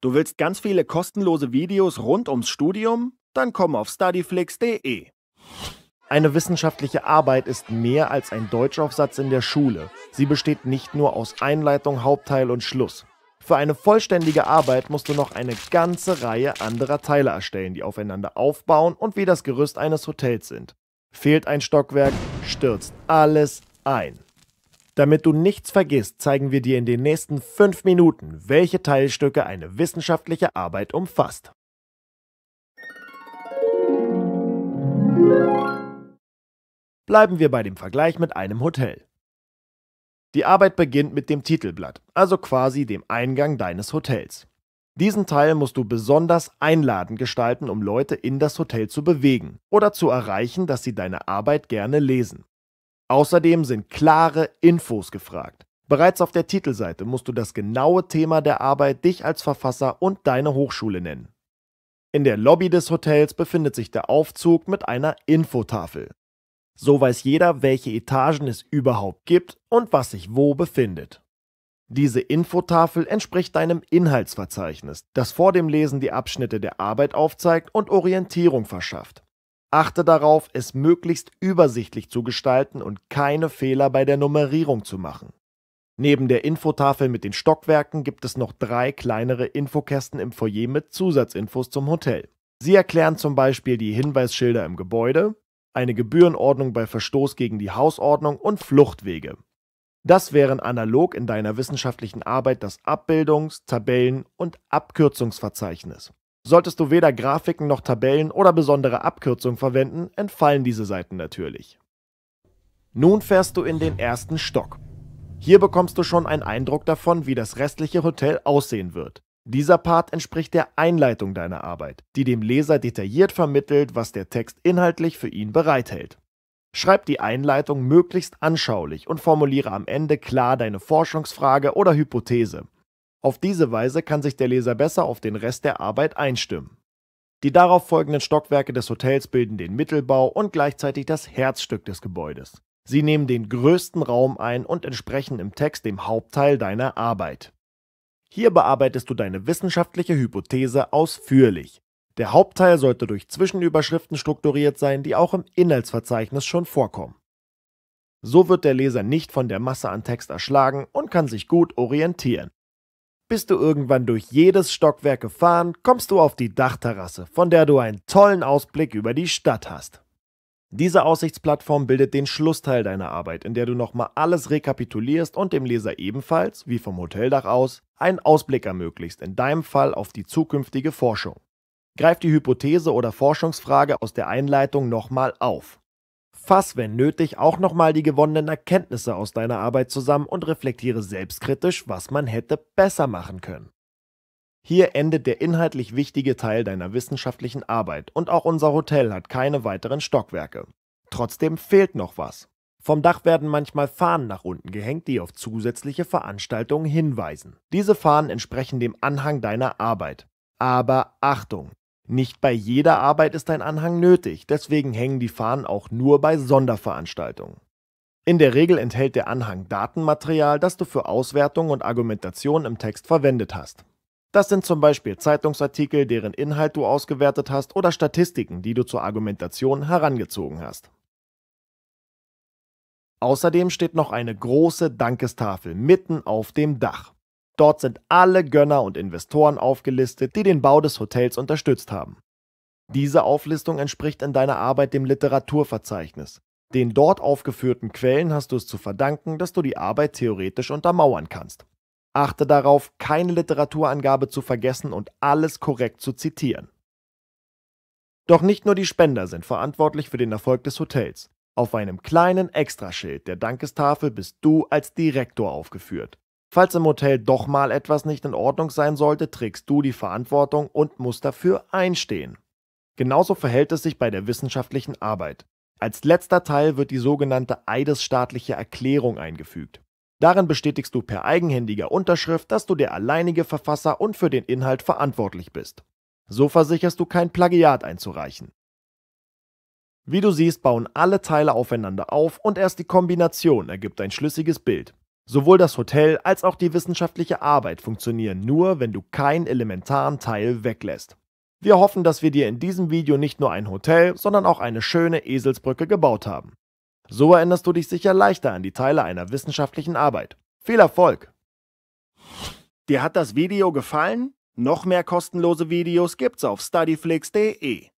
Du willst ganz viele kostenlose Videos rund ums Studium? Dann komm auf studyflix.de. Eine wissenschaftliche Arbeit ist mehr als ein Deutschaufsatz in der Schule. Sie besteht nicht nur aus Einleitung, Hauptteil und Schluss. Für eine vollständige Arbeit musst du noch eine ganze Reihe anderer Teile erstellen, die aufeinander aufbauen und wie das Gerüst eines Hotels sind. Fehlt ein Stockwerk, stürzt alles ein. Damit du nichts vergisst, zeigen wir dir in den nächsten fünf Minuten, welche Teilstücke eine wissenschaftliche Arbeit umfasst. Bleiben wir bei dem Vergleich mit einem Hotel. Die Arbeit beginnt mit dem Titelblatt, also quasi dem Eingang deines Hotels. Diesen Teil musst du besonders einladend gestalten, um Leute in das Hotel zu bewegen oder zu erreichen, dass sie deine Arbeit gerne lesen. Außerdem sind klare Infos gefragt. Bereits auf der Titelseite musst du das genaue Thema der Arbeit, dich als Verfasser und deine Hochschule nennen. In der Lobby des Hotels befindet sich der Aufzug mit einer Infotafel. So weiß jeder, welche Etagen es überhaupt gibt und was sich wo befindet. Diese Infotafel entspricht deinem Inhaltsverzeichnis, das vor dem Lesen die Abschnitte der Arbeit aufzeigt und Orientierung verschafft. Achte darauf, es möglichst übersichtlich zu gestalten und keine Fehler bei der Nummerierung zu machen. Neben der Infotafel mit den Stockwerken gibt es noch drei kleinere Infokästen im Foyer mit Zusatzinfos zum Hotel. Sie erklären zum Beispiel die Hinweisschilder im Gebäude, eine Gebührenordnung bei Verstoß gegen die Hausordnung und Fluchtwege. Das wären analog in deiner wissenschaftlichen Arbeit das Abbildungs-, Tabellen- und Abkürzungsverzeichnis. Solltest du weder Grafiken noch Tabellen oder besondere Abkürzungen verwenden, entfallen diese Seiten natürlich. Nun fährst du in den ersten Stock. Hier bekommst du schon einen Eindruck davon, wie das restliche Hotel aussehen wird. Dieser Part entspricht der Einleitung deiner Arbeit, die dem Leser detailliert vermittelt, was der Text inhaltlich für ihn bereithält. Schreib die Einleitung möglichst anschaulich und formuliere am Ende klar deine Forschungsfrage oder Hypothese. Auf diese Weise kann sich der Leser besser auf den Rest der Arbeit einstimmen. Die darauf folgenden Stockwerke des Hotels bilden den Mittelbau und gleichzeitig das Herzstück des Gebäudes. Sie nehmen den größten Raum ein und entsprechen im Text dem Hauptteil deiner Arbeit. Hier bearbeitest du deine wissenschaftliche Hypothese ausführlich. Der Hauptteil sollte durch Zwischenüberschriften strukturiert sein, die auch im Inhaltsverzeichnis schon vorkommen. So wird der Leser nicht von der Masse an Text erschlagen und kann sich gut orientieren. Bist du irgendwann durch jedes Stockwerk gefahren, kommst du auf die Dachterrasse, von der du einen tollen Ausblick über die Stadt hast. Diese Aussichtsplattform bildet den Schlussteil deiner Arbeit, in der du nochmal alles rekapitulierst und dem Leser ebenfalls, wie vom Hoteldach aus, einen Ausblick ermöglicht, in deinem Fall auf die zukünftige Forschung. Greif die Hypothese oder Forschungsfrage aus der Einleitung nochmal auf. Fass, wenn nötig, auch nochmal die gewonnenen Erkenntnisse aus deiner Arbeit zusammen und reflektiere selbstkritisch, was man hätte besser machen können. Hier endet der inhaltlich wichtige Teil deiner wissenschaftlichen Arbeit und auch unser Hotel hat keine weiteren Stockwerke. Trotzdem fehlt noch was. Vom Dach werden manchmal Fahnen nach unten gehängt, die auf zusätzliche Veranstaltungen hinweisen. Diese Fahnen entsprechen dem Anhang deiner Arbeit. Aber Achtung, nicht bei jeder Arbeit ist ein Anhang nötig, deswegen hängen die Fahnen auch nur bei Sonderveranstaltungen. In der Regel enthält der Anhang Datenmaterial, das du für Auswertung und Argumentation im Text verwendet hast. Das sind zum Beispiel Zeitungsartikel, deren Inhalt du ausgewertet hast, oder Statistiken, die du zur Argumentation herangezogen hast. Außerdem steht noch eine große Dankestafel mitten auf dem Dach. Dort sind alle Gönner und Investoren aufgelistet, die den Bau des Hotels unterstützt haben. Diese Auflistung entspricht in deiner Arbeit dem Literaturverzeichnis. Den dort aufgeführten Quellen hast du es zu verdanken, dass du die Arbeit theoretisch untermauern kannst. Achte darauf, keine Literaturangabe zu vergessen und alles korrekt zu zitieren. Doch nicht nur die Spender sind verantwortlich für den Erfolg des Hotels. Auf einem kleinen Extraschild der Dankestafel bist du als Direktor aufgeführt. Falls im Hotel doch mal etwas nicht in Ordnung sein sollte, trägst du die Verantwortung und musst dafür einstehen. Genauso verhält es sich bei der wissenschaftlichen Arbeit. Als letzter Teil wird die sogenannte eidesstaatliche Erklärung eingefügt. Darin bestätigst du per eigenhändiger Unterschrift, dass du der alleinige Verfasser und für den Inhalt verantwortlich bist. So versicherst du kein Plagiat einzureichen. Wie du siehst, bauen alle Teile aufeinander auf und erst die Kombination ergibt ein schlüssiges Bild. Sowohl das Hotel als auch die wissenschaftliche Arbeit funktionieren nur, wenn du keinen elementaren Teil weglässt. Wir hoffen, dass wir dir in diesem Video nicht nur ein Hotel, sondern auch eine schöne Eselsbrücke gebaut haben. So erinnerst du dich sicher leichter an die Teile einer wissenschaftlichen Arbeit. Viel Erfolg! Dir hat das Video gefallen? Noch mehr kostenlose Videos gibt's auf studyflix.de.